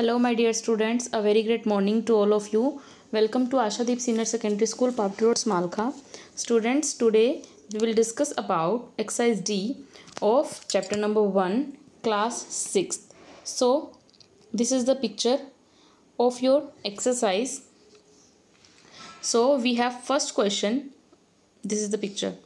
Hello my dear students, a very great morning to all of you. Welcome to Ashadeep Senior Secondary School, Papti Road, Smalkha. Students, today we will discuss about exercise D of chapter number 1, class 6. So, this is the picture of your exercise. So, we have first question. This is the picture.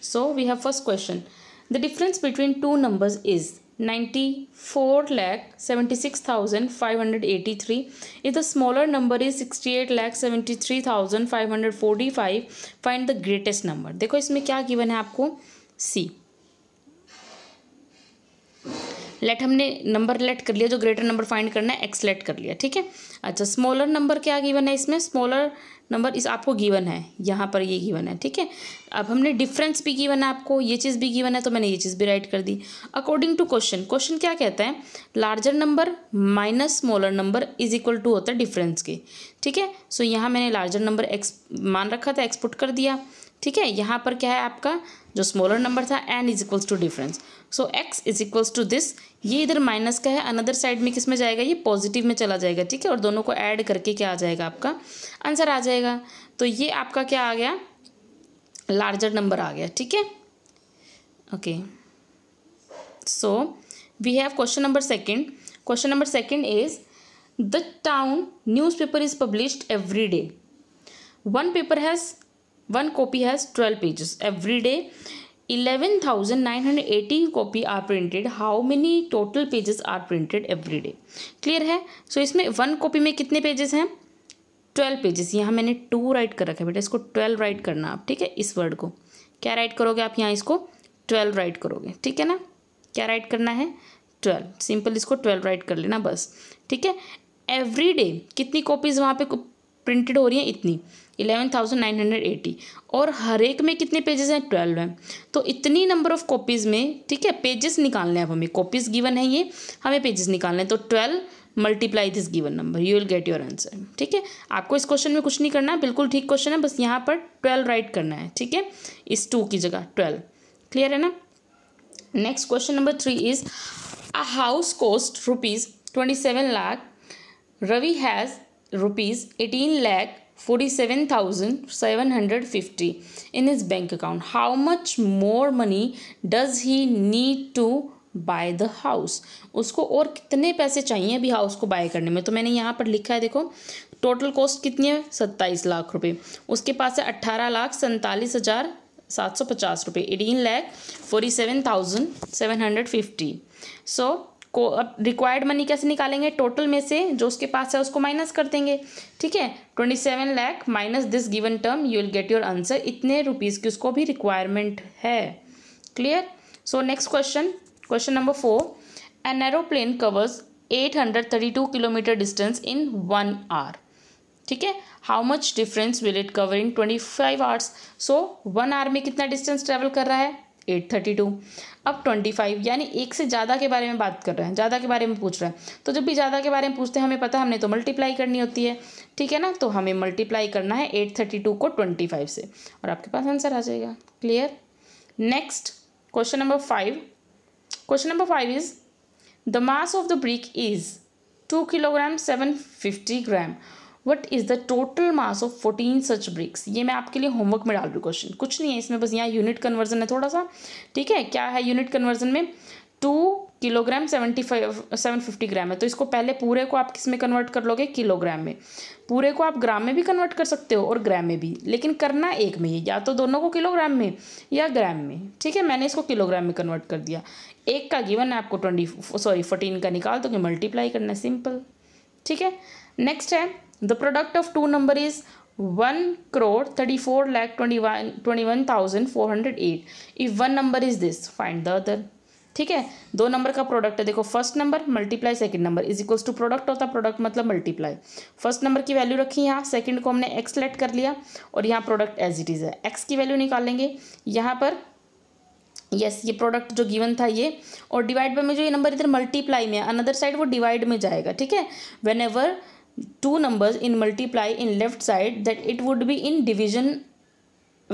So, we have first question. The difference between two numbers is ninety four lakh seventy six thousand five hundred eighty three if the smaller number is sixty eight lakh seventy three thousand five hundred forty five find the greatest number देखो इसमें क्या given है आपको see let हमने number let कर लिया जो greater number find करना है एक्स लेट कर लिया ठीक है अच्छा स्मॉलर नंबर क्या गिवन है इसमें स्मॉलर नंबर इस आपको गिवन है यहाँ पर ये गिवन है ठीक है अब हमने डिफरेंस भी गिवन है आपको ये चीज़ भी गिवन है तो मैंने ये चीज़ भी राइट कर दी अकॉर्डिंग टू क्वेश्चन क्वेश्चन क्या कहता है larger number minus smaller number is equal to होता है डिफरेंस के ठीक है सो यहाँ मैंने लार्जर नंबर एक्स मान रखा था एक्सपुट कर दिया ठीक है यहाँ पर क्या है आपका जो स्मॉलर नंबर था N is equals to difference so X is equals to this ये इधर माइनस का है अनदर साइड में किस में जाएगा ये पॉजिटिव में चला जाएगा ठीक है और दोनों को ऐड करके क्या आ जाएगा आपका आंसर आ जाएगा तो ये आपका क्या आ गया लार्जर नंबर आ गया ठीक है okay so we have question number second question number second is the town newspaper is published every day one paper has one copy has twelve pages every day eleven thousand nine hundred eighty copy are printed how many total pages are printed every day clear है so so, इसमें one copy में कितने pages हैं twelve pages यहाँ मैंने to right कर रखा है बेटा इसको ट्वेल्व राइट करना आप ठीक है इस वर्ड को क्या राइट करोगे आप यहाँ इसको ट्वेल्व राइट करोगे ठीक है ना क्या राइट करना है ट्वेल्व सिंपल इसको ट्वेल्व राइट कर लेना बस ठीक है एवरी डे कितनी कॉपीज़ वहाँ पे प्रिंटेड हो रही हैं इतनी eleven thousand nine hundred eighty और हर एक में कितने पेजेस हैं ट्वेल्व हैं तो इतनी नंबर ऑफ कॉपीज़ में ठीक है पेजेस निकालने हैं अब हमें कॉपीज़ गिवन है ये हमें पेजेस निकालने हैं तो twelve multiply this given number you will get your answer ठीक है आपको इस क्वेश्चन में कुछ नहीं करना है बिल्कुल ठीक क्वेश्चन है बस यहाँ पर ट्वेल्व राइट करना है ठीक है इस टू की जगह ट्वेल्व क्लियर है ना next question number three is a house cost rupees twenty seven lakh Ravi has rupees eighteen lakh forty seven thousand seven hundred fifty in his bank account how much more money does he need to buy the house उसको और कितने पैसे चाहिए अभी house को bye करने में तो मैंने यहाँ पर लिखा है देखो टोटल कॉस्ट कितनी है सत्ताईस लाख रुपए उसके पास है अट्ठारह लाख सैंतालीस हज़ार सात सौ पचास रुपये eighteen lakh forty seven thousand seven hundred fifty so को अब रिक्वायर्ड मनी कैसे निकालेंगे टोटल में से जो उसके पास है उसको माइनस कर देंगे ठीक है twenty seven lakh minus this given term you will get your answer इतने रुपीज़ की उसको भी रिक्वायरमेंट है clear so next question question number four an aeroplane covers two kilometre distance in one hour ठीक है how much difference will it cover in twenty five hours so one hour में कितना distance travel कर रहा है eight thirty two अब twenty five यानी एक से ज़्यादा के बारे में बात कर रहे हैं ज़्यादा के बारे में पूछ रहे हैं तो जब भी ज़्यादा के बारे में पूछते हैं हमें पता है हमने तो मल्टीप्लाई करनी होती है ठीक है ना तो हमें मल्टीप्लाई करना है एट थर्टी टू को ट्वेंटी फाइव से और आपके पास आंसर आ जाएगा clear next question number five question number five is the mass of the brick is two kilogram seven fifty gram what is the total mass of fourteen such bricks ये मैं आपके लिए होमवर्क में डाल रही question कुछ नहीं है इसमें बस यहाँ यूनिट कन्वर्जन है थोड़ा सा ठीक है क्या है यूनिट कन्वर्जन में two kilogram seventy five seven fifty gram है तो इसको पहले पूरे को आप किस में कन्वर्ट कर लोगे किलोग्राम में पूरे को आप ग्राम में भी कन्वर्ट कर सकते हो और ग्राम में भी लेकिन करना एक में ही या तो दोनों को किलोग्राम में या ग्राम में ठीक है मैंने इसको किलोग्राम में कन्वर्ट कर दिया एक का गिवन है आपको ट्वेंटी सॉरी फोर्टीन का निकाल दो तो मल्टीप्लाई करना सिंपल ठीक है नेक्स्ट है the product of two number is 1 crore 34 lakh 21 21408 if one number is this find the other ठीक है दो नंबर का प्रोडक्ट है देखो first number multiply second number is equals to product होता प्रोडक्ट मतलब मल्टीप्लाई फर्स्ट नंबर की value रखी यहाँ सेकंड को हमने एक्स लेट कर लिया और यहाँ प्रोडक्ट एज इट इज़ है एक्स की वैल्यू निकालेंगे यहाँ पर यस yes, ये प्रोडक्ट जो गिवन था ये और डिवाइड बाय में जो ये नंबर इधर मल्टीप्लाई में है अनदर साइड वो डिवाइड में जाएगा ठीक है whenever two numbers in multiply in left side that it would be in division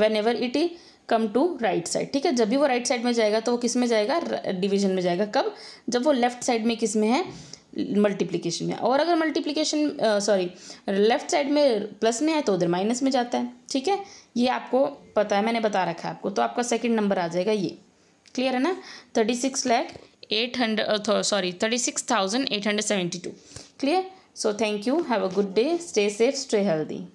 whenever it come to right side ठीक है जब भी वो राइट right साइड में जाएगा तो वो किस में जाएगा डिविजन में जाएगा कब जब वो लेफ्ट साइड में किस में है मल्टीप्लीकेशन में और अगर मल्टीप्लीकेशन सॉरी लेफ्ट साइड में प्लस में है तो उधर माइनस में जाता है ठीक है ये आपको पता है मैंने बता रखा है आपको तो आपका सेकेंड नंबर आ जाएगा ये क्लियर है ना thirty six lakh eight hundred sorry thirty six thousand eight hundred seventy two clear So thank you. Have a good day. Stay safe. Stay healthy.